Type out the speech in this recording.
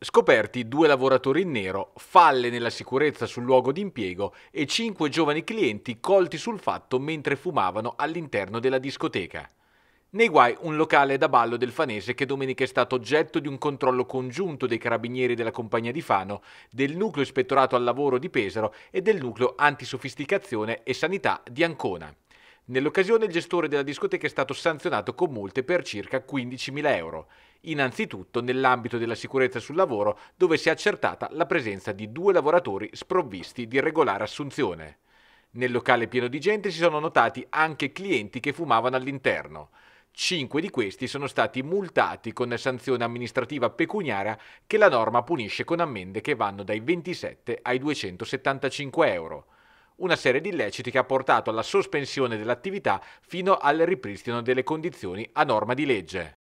Scoperti due lavoratori in nero, falle nella sicurezza sul luogo d'impiego e cinque giovani clienti colti sul fatto mentre fumavano all'interno della discoteca. Nei guai un locale da ballo del Fanese che domenica è stato oggetto di un controllo congiunto dei carabinieri della compagnia di Fano, del nucleo ispettorato al lavoro di Pesaro e del nucleo antisofisticazione e sanità di Ancona. Nell'occasione il gestore della discoteca è stato sanzionato con multe per circa 15.000 euro, innanzitutto nell'ambito della sicurezza sul lavoro dove si è accertata la presenza di due lavoratori sprovvisti di regolare assunzione. Nel locale pieno di gente si sono notati anche clienti che fumavano all'interno. Cinque di questi sono stati multati con sanzione amministrativa pecuniaria che la norma punisce con ammende che vanno dai 27 ai 275 euro una serie di illeciti che ha portato alla sospensione dell'attività fino al ripristino delle condizioni a norma di legge.